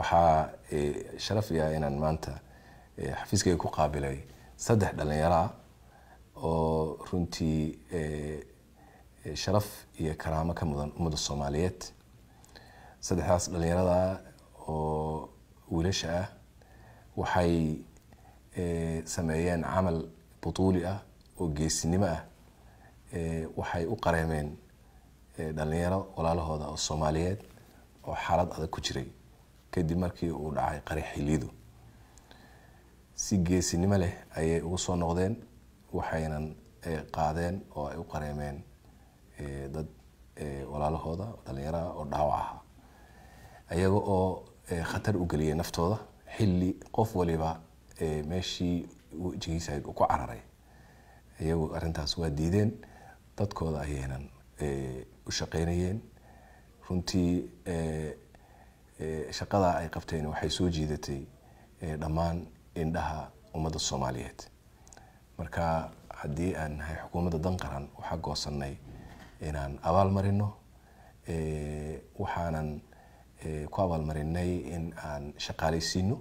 waxaa eh, sharaf ah inaan maanta eh, xafiiskayga ku qaabilay saddex dhalinyaroa ah oo runtii eh, sharaf iyo karaamo ka mudan ummadda soomaaliyeed saddexdaas dhalinyarada oo wiilasha ah waxay sameeyeen camal butuuli ah oo geesinimo ah waxay u qareemeen dhalinyaro walaalahooda oo soomaaliyeed oo xaalad adag ku jiray kadib markii uu dhacay qaraxiilidu si geesinimo leh ayay ugu soo noqdeen waxaynan eh, qaadeen oo ay u qareemeen eh, dad eh, walaalahooda dhalinyaraha oo dhaawac aha ayaga oo khatar u geliyay naftooda xilli qof waliba meeshii wejigiisa ku cararay iyagu arintaas waa diideen dadkooda ayaynan u shaqeynayeen runtii shaqadaa ay qabteen waxay soo jiidatay dhammaan indhaha ummadda soomaaliyeed marka haddii aan nahay xukuumadda dan qaran waxaa goosanay inaan abaalmarino waxaanan ku abaalmarinay in aan shaqaalaysiino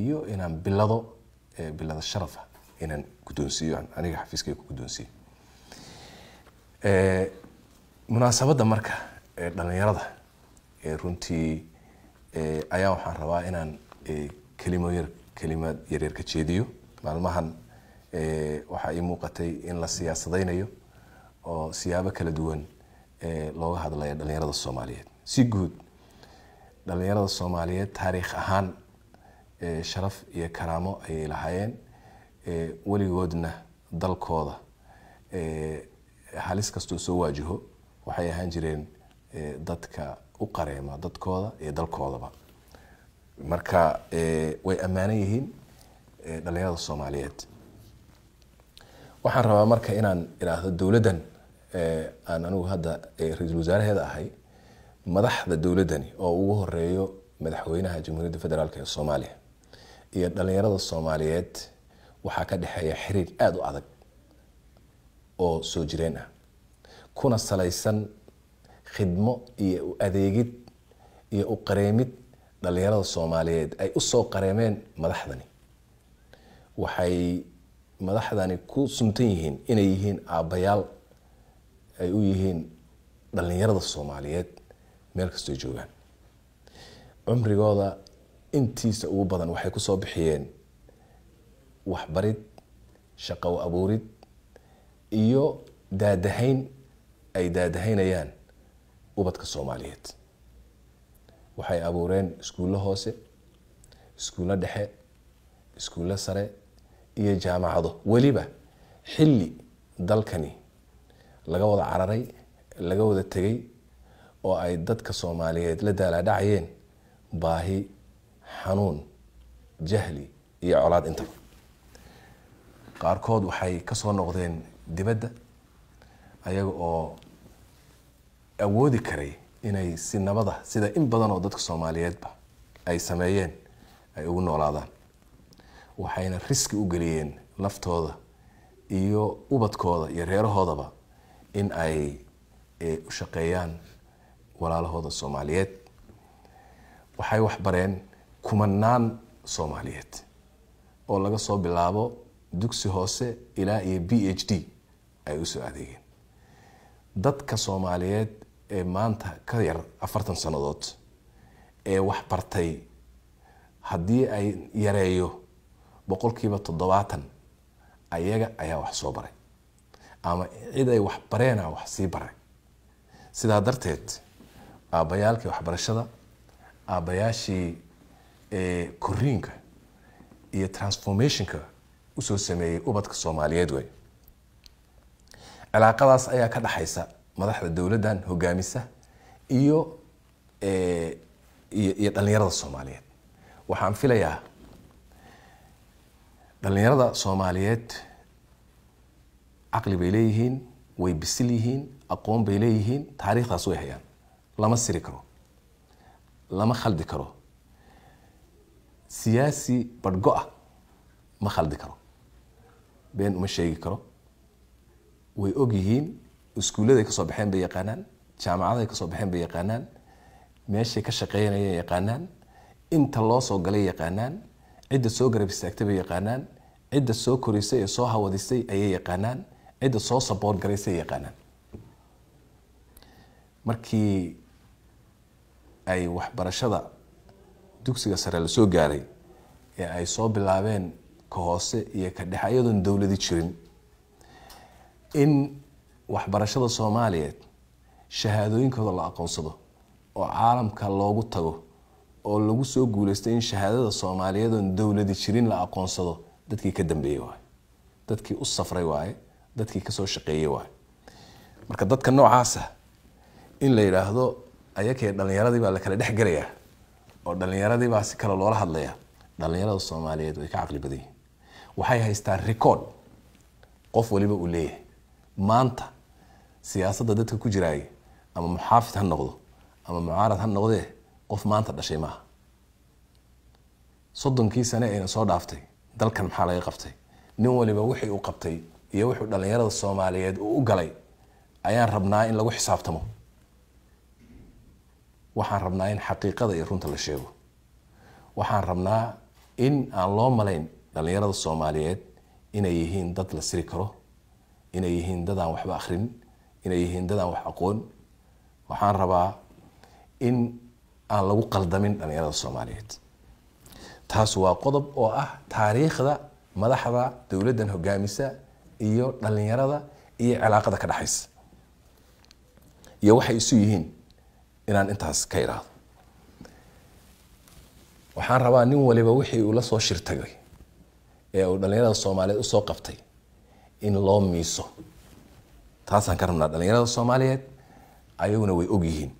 iyo inaan bilado bilado sharafa inaan guddoonsiiyo aniga xafiiskay ku guddoonsiiyo munaasabadda marka dhallinyarada runtii ayaa waxaan rabaa inaan kelimo yar kelimaad yaryar ka jeediyo maalmahan waxaa ii muuqatay in la siyaasadaynayo oo siyaabo kala duwan looga hadlaya dhalinyarada soomaaliyeed si guud dhalinyarada soomaaliyeed taariikh ahaan sharaf iyo karaamo ayay lahaayeen weligoodna dalkooda halis kastoo soo waajiho waxay ahaan jireen dadka u qareema dadkooda iyo dalkoodaba marka eh, way ammaano yihiin eh, dhalinyarada soomaaliyeed waxaan rabaa marka inaan idhaahdo dowladdan eh, aan anigu hadda ra-iisul wasaaraheeda ahay madaxda dowladdani oo ugu horeeyo madaxweynaha jamhuuriyadda federaalk ee soomaaliya iyo dhalinyarada soomaaliyeed waxaa ka dhexeeya xiriir aada u adag oo soo jireen ah kuna salaysan khidmo iyo u adeegid iyo u qareemid dhallinyarada soomaaliyeed ay usoo qareemeen madaxdani waxay madaxdani ku suntan yihiin inay yihiin aabayaal ay u yihiin dhalinyarada soomaaliyeed meel kastoo joogaan cumrigooda intiisa ugu badan waxay kusoo bixiyeen waxbarid shaqo abuurid iyo daadahayn ay daadahaynayaan ubadka soomaaliyeed waxay abuureen iskuullo hoose iskuullo dhexe iskuullo sare iyo jaamacado weliba xilli dalkani laga wada cararay laga wada tegay oo ay dadka soomaaliyeed la daalaa dhacayeen baahi xanuun jahli iyo colaad intaba qaarkood waxay kasoo noqdeen dibadda ayaga oo awoodi karay inay si nabada ah, sida in badan oo dadka soomaaliyeedba ay sameeyeen ay ugu noolaadaan waxayna riski u geliyeen laftooda iyo ubadkooda iyo reerahoodaba in ay e, u shaqeeyaan walaalahooda soomaaliyeed waxay waxbareen kumanaan soomaaliyeed oo laga soo bilaabo dugsi hoose ilaa iyo b h d ay usoo adeegeen dadka soomaaliyeed maanta ka yar afartan sannadood ee wax bartay haddii ay yareeyo boqolkiiba toddobaatan ayaga ayaa wax soo baray ama cid ay wax bareena ah wax sii baray sidaa darteed aabbayaalkii waxbarashada aabayaashii koriinka iyo transformationka usoo sameeyey ubadka soomaaliyeed wey cilaaqadaas ayaa ka dhexaysa madaxda dowladdan hogaamisa iyo iyo dhalinyarada soomaaliyeed waxaan filayaa dhalinyarada soomaaliyeed caqli bay leeyihiin way bisil yihiin aqoon bay leeyihiin taariikhdaas way hayaan lama siri karo lama khaldi karo siyaasi badhgo-ah ma khaldi karo been uma sheegi karo way og yihiin iskuulladay kasoo baxeen bay yaqaanaan jaamacadaay kasoo baxeen bay yaqaanaan meeshay ka shaqeynaya yaqaanaan inta loo soo galay yaqaanaan cidda soo garab istaagtay bay yaqaanaan cidda soo korisay ee soo hawadisay ayay yaqaanaan cidda soo saboort garaysay yaqaanaan markii ay waxbarashada dugsiga sare lasoo gaaray ee ay soo bilaabeen ka hoose iyo ka dhexe iyadoon dowladi jirin in waxbarashada soomaaliyeed shahaadooyinkooda la aqoonsado oo caalamka loogu tago oo lagu soo guuleysto in shahaadada soomaaliyeed oon dowladi jirin la aqoonsado dadkii ka dambeeyey waaye dadkii u safray waaye dadkii kasoo shaqeeyey waaye marka dadka noocaasa in la yidhaahdo ayakee dhalinyaradii baa la kala dhexgelayaa oo dhalinyaradii baa si kale loola hadlayaa dhalinyarada soomaaliyeed way ka caqli badan yihin waxay haystaan record qof waliba uu leeyahay maanta siyaasada dadka ku jiraay ama muxaafid ha noqdo ama mucaarad ha noqdee qof maanta dhashay maaha soddonkii sane ayna soo dhaaftay dalkan maxaa laga qabtay nin waliba wixii uu qabtay iyo wuxuu dhallinyarada soomaaliyeed uu u galay ayaan rabnaa in lagu xisaabtamo waxaan rabnaa in xaqiiqada iyo runta la sheego waxaan rabnaa in aan loo malayn dhallinyarada soomaaliyeed inay yihiin dad la siri karo inay yihiin dad waxba akrin inay yihiin dad wax aqoon waxaan rabaa in aan lagu qaldamin dhallinyarada soomaaliyeed taas waa qodob oo ah taariikhda madaxda dowladdan hogaamisa iyo dhalinyarada iyo cilaaqada ka dhexaysa iyo waxay isu yihiin inaan intaas ka idhaahdo waxaan rabaa nin waliba wixii uu la soo shirtagay ee uu dhallinyarada soomaaliyeed usoo qabtay in loo miiso taasaan ka rabnaa dhallinyarada soomaaliyeed ayaguna way ogyihiin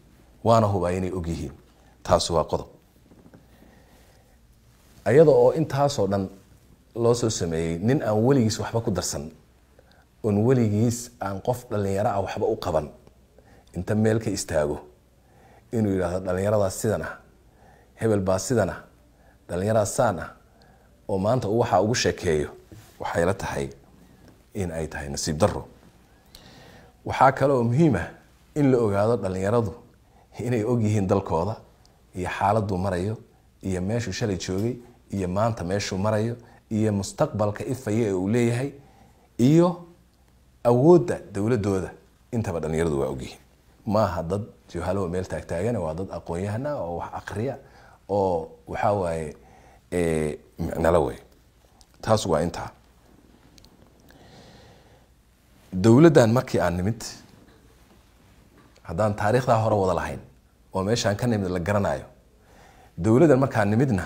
waana hubaa inay ogyihiin taasi waa qodob iyada oo intaasoo dhan loo soo sameeyey nin aan weligiis waxba ku darsan oon weligiis aan qof dhallinyaro ah waxba u qaban inta meel ka istaago inuu yidhaahdo dhallinyaradaas sidan ah hebel baa sidan ah dhallinyaradaas saan ah oo maanta waxaa ugu sheekeeyo waxayla tahay in ay tahay nasiib daro waxaa kale kaleoo muhiimah in la ogaado dhallinyaradu inay ogyihiin dalkooda iyo xaaladuu marayo iyo meeshuu shalay joogay iyo maanta meeshuu marayo iyo mustaqbalka ifaya ee uu leeyahay iyo awoodda dowladooda intaba dhallinyaradu waa ogyihiin maaha dad johalow meel taagtaagana waa dad aqoonyahana oo wax akriya oo waxaa waaye micnalo wey taas waa intaa dowladan markii aan nimid haddaan taariikhdaa hore wada lahayn oo meeshaan ka nimid la garanaayo dowladdan markaan nimidna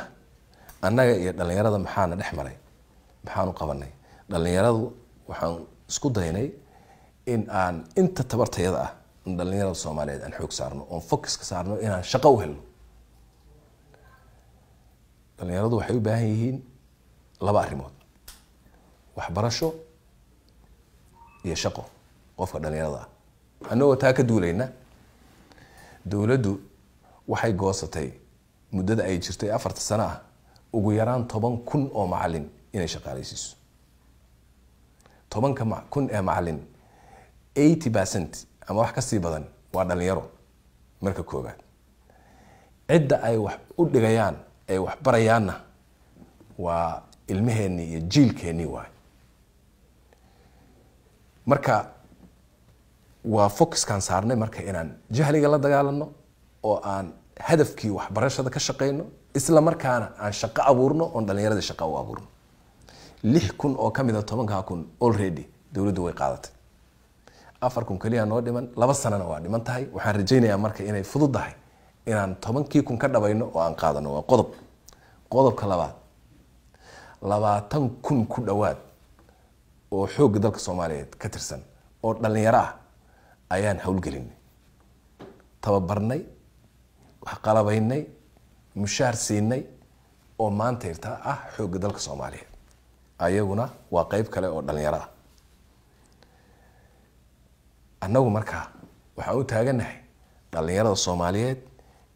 annaga iyo dhallinyarada maxaana dhex maray maxaanu qabanay dhallinyaradu waxaan isku daynay in aan inta tabartayada ah dhalinyarada soomaaliyeed aan xoog saarno oon focus ka saarno inaan shaqo u helno dhallinyaradu waxay u baahan yihiin laba arrimood waxbarasho iyo shaqo qofka dhallinyarada ah annagoo taa ka duulayna dowladdu waxay goosatay muddada ay jirtay afarta sano ah ugu yaraan toban kun oo macalin inay shaqaalaysiiso tobanka kun ee macalin eighty percent ama wax kasii badan waa dhalinyaro marka koobaad cidda ay wax u dhigayaan ay waxbarayaanna waa ilmaheenni iyo jiilkeennii waay marka waa focuskaan saarnay marka inaan jahliga la dagaalano oo aan hadafkii waxbarashada ka shaqeyno isla markaana aan shaqo abuurno oon dhalinyarada shaqa u abuurno lix kun oo ka mida ah tobankaa kun olready dowladdu way qaadatay afar kun keliya noo dhiman laba sanana waa dhiman tahay waxaan rajaynayaa marka inay fudud inaan tobankii kun ka dhabayno oo aan qaadano waa qodob qodobka labaad labaatan kun ku dhowaad oo xooga dalka soomaaliyeed ka tirsan oo dhalinyaro ah ayaan howlgelinay tababarnay waxqalabaynay mushaar siinay oo maanta irtaa ah xooga dalka soomaaliyeed ayaguna waa qeyb kale oo dhalinyaro ah annagu markaa waxaan u taaganahay dhalinyarada soomaaliyeed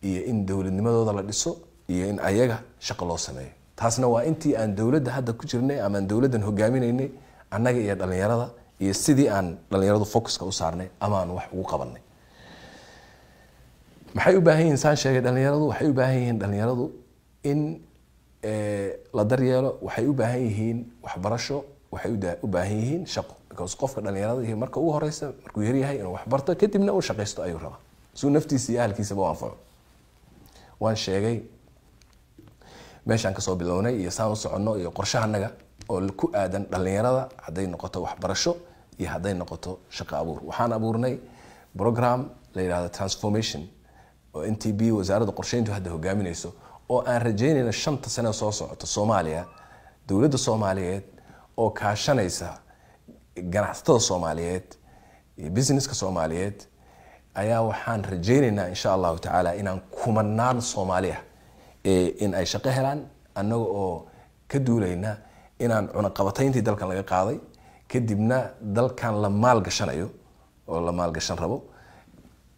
iyo in dowladnimadooda la dhiso iyo in ayaga shaqo loo sameeyo taasna waa intii aan dowladda hadda ku jirnay ama aan dowladdan hogaaminaynay annaga iyo dhalinyarada iyo sidii aan dhalinyaradu focuska u saarnay ama aan wax ugu qabanay maxay u baahan yihin saan sheegay dhalinyaradu waxay u baahan yihiin dhalinyaradu in eh, la daryeelo waxay u baahan yihiin waxbarasho waxay u baahan yihiin shaqo because qofka dhalinyarada marka ugu horeysa markuu yaryahay inuu waxbarto kadibna uu shaqaysto ayuu rabaa suu naftiisa iyo ahalkiisaba u anfaco waan sheegay meeshaan kasoo bilownay iyo saan u soconno iyo qorshaha oo ku aadan dhallinyarada hadday noqoto waxbarasho iyo hadday noqoto shaqo abuur waxaan abuurnay program la yidhahdo transformation oo n t b wasaaradda qorsheyntu hadda hogaaminayso oo aan rajaynayno shanta sane soo socoto soomaaliya dowladda soomaaliyeed oo kaashanaysa ganacsatada soomaaliyeed iyo businesska soomaaliyeed ayaa waxaan rajaynaynaa insha allahu tacaala inaan kumanaan soomaaliya ah in ay shaqo helaan annaga oo ka duulayna inaan cunaqabatayntii dalkan laga qaaday kadibna dalkan la maalgashanayo oo la maalgashan rabo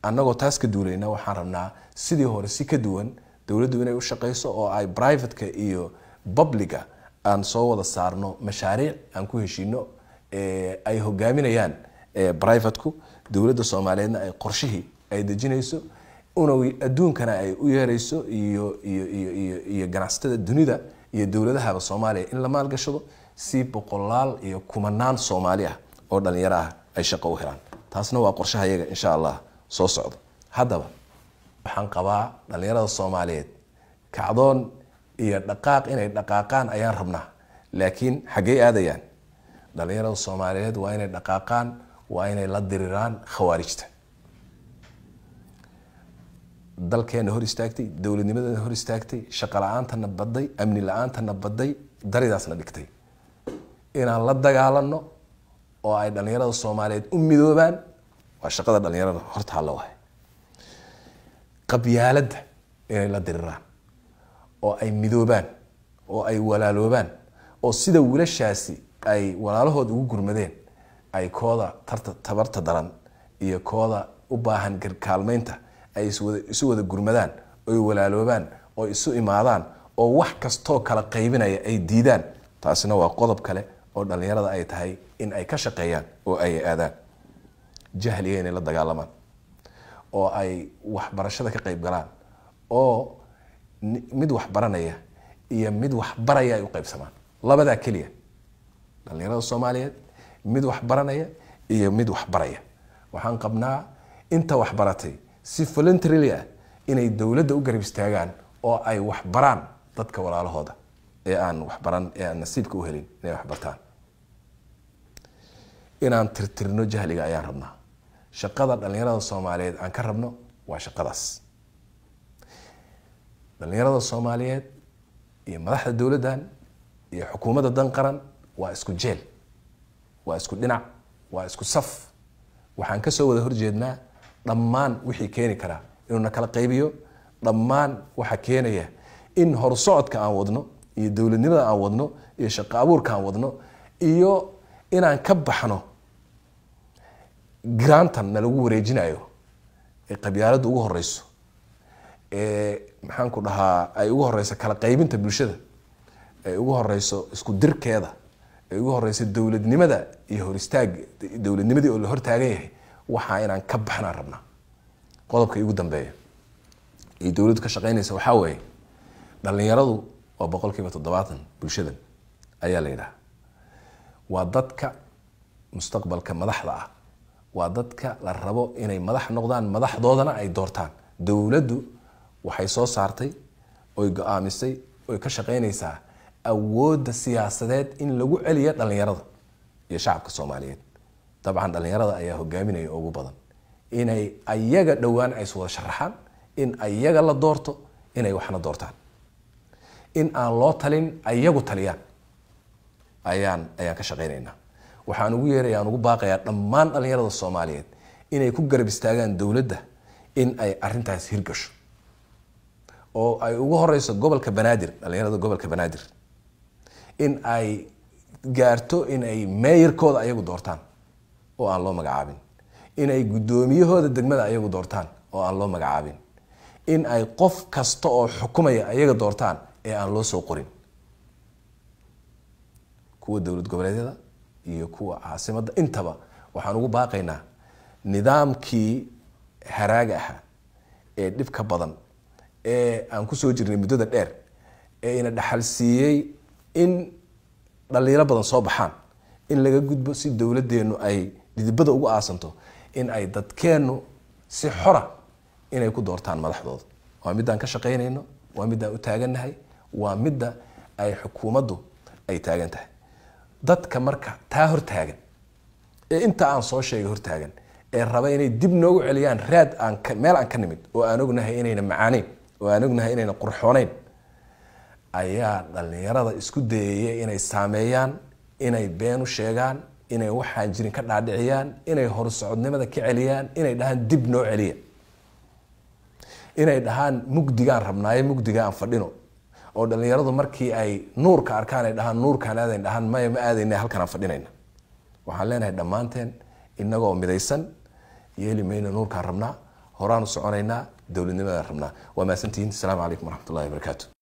annagoo taas ka duulayna waxaan rabnaa sidii hore si ka duwan dowladdu inay u shaqayso oo ay rivateka iyo publiga aan soo wada saarno mashaariic aan ku heshiino eh, ay hogaaminayaan eh, privateku dowladda soomaaliyeedna ay qorshihii ay dejinayso una adduunkana ay u yeerayso iyo iyo iyo iyo iyo ganacsatada dunida iyo dowladahaba soomaaliya in la maalgashado si boqolaal iyo kumanaan soomaali ah oo dhalinyaro ah ay shaqo u helaan taasna waa qorshaha yaga insha allah soo socda haddaba waxaan qabaa dhalinyarada soomaaliyeed kacdoon iyo dhaqaaq inay dhaqaaqaan ayaan rabnaa laakiin xaggey aadayaan dhalinyarada soomaaliyeed waa inay dhaqaaqaan waa inay la diriraan khawaarijta dalkeena hor istaagtay dowladnimadeena hor istaagtay shaqo la-aantana baday amni la-aantana baday daridaasna dhigtay inaan la dagaalano oo ay dhallinyarada soomaaliyeed u midoobaan waa shaqada dhalinyarada hortaalo waay qabyaaladda inay la diriraan oo ay midoobaan oo ay walaaloobaan oo sida wilashaasi ay walaalahood ugu gurmadeen ay kooda tarta tabarta daran iyo kooda u baahan garkaalmeynta ay isu wada gurmadaan oy walaaloobaan oo isu imaadaan oo wax kastoo kala qaybinaya ay diidaan taasina waa qodob kale oo dhallinyarada ay tahay in ay ka shaqeeyaan oo ay aadaan jahliga inay la dagaalamaan oo ay waxbarashada ka qayb galaan oo mid waxbaranaya iyo mid waxbaraya ay u qaybsamaan labadaa keliya dhallinyarada soomaaliyeed mid waxbaranaya iyo mid waxbaraya waxaan qabnaa inta waxbaratay si voluntarily ah inay dowladda u garab istaagaan oo ay waxbaraan dadka walaalahooda ee aan waxbaran ee aan nasiibka u helin inay waxbartaan inaan tirtirno jahliga ayaan rabnaa shaqada dhallinyarada soomaaliyeed aan ka rabno waa shaqadaas dhallinyarada soomaaliyeed iyo madaxda dowladdan iyo xukuumadda dan qaran waa isku jeel waa isku dhinac waa isku saf waxaan kasoo wada horjeednaa dhammaan wixii keeni karaa inuuna kala qaybiyo dhammaan waxa keenaya in horsocodka aan wadno iyo dowladnimada aan wadno iyo shaqo abuurka aan wadno iyo inaan ka baxno grantan nalagu wareejinayo ee qabyaaladda ugu horeyso ee maxaanku dhahaa ay ugu horeyso kala qaybinta bulshada ay ugu horeyso isku dirkeeda ay ugu horeyso dowladnimada iyo horistaag dowladnimadii oo la hortaagan yahay waxaa inaan ka baxnaan rabnaa qodobka igu dambeeya ee dowladdu ka shaqeynaysa waxaa weeye dhalinyaradu oo boqol kiiba toddobaatan bulshadan ayaa la yidhaha waa dadka mustaqbalka madaxda ah waa dadka la rabo inay madax noqdaan madaxdoodana ay doortaan dowladdu waxay soo saartay oy go-aamisay oy ka shaqeynaysaa awoodda siyaasadeed in lagu celiyo dhallinyarada iyo shacabka soomaaliyeed dabcan dhalinyarada ayaa hogaaminaya ugu badan inay ayaga dhowaan ay iswada sharaxaan in ayaga la doorto inay waxna doortaan in aan loo talin ayagu taliyaan ayaan ayaan ka shaqaynaynaa waxaan ugu yeeraya aan ugu baaqayaa dhammaan dhalinyarada soomaaliyeed inay ku garab istaagaan dowladda in ay arintaas hirgasho oo ay ugu horeyso gobolka banaadir dhalinyarada gobolka banaadir in ay gaarto in ay meeyarkooda ayagu doortaan oo aan loo magacaabin in ay guddoomiyahooda degmada ayagu doortaan oo aan loo magacaabin in ay qof kasta oo xukumaya ayaga doortaan ee aan loo soo qorin kuwa dowlad goboleedyada iyo kuwa caasimada intaba waxaan ugu baaqaynaa nidaamkii haraaga ahaa ee dhibka badan ee aan kusoo jirnay muddada dheer ee ina dhaxal in dhaliilo badan soo baxaan in laga gudbo si dowladeennu ay didibada ugu aasanto in ay dadkeennu si xora inay ku doortaan madaxdooda waa midaan ka shaqaynayno waa midaan u taagannahay waa midda ay xukuumaddu ay taagan tahay dadka marka taa hortaagan ee inta aan soo sheegay hortaagan ee raba inay dib noogu celiyaan raad aan meel aan ka nimid oo aan ognahay inayna macaanayn oo aan ognahay inayna qurxoonayn ayaa dhallinyarada isku dayaya inay saameeyaan inay been u sheegaan inay waxaan jirin ka dhaadhiciyaan inay horsocodnimada ka celiyaan inay dhahaan dib noo celiya inay dhahaan mugdigaan rabnaaye mugdiga aan fadhino oo dhalinyaradu markii ay nuurka arkaan ay dhahaan nuurkaan aadayn dhahaan maya ma aadayna halkan aan fadhinayna waxaan leenahay dhammaanteen inagoo midaysan yeeli mayna nuurkaan rabnaa horaanu soconaynaa dowladnimadaan rabnaa waa mahadsantihiin asalaamu calaykum waraxmatullahi wabarakaatu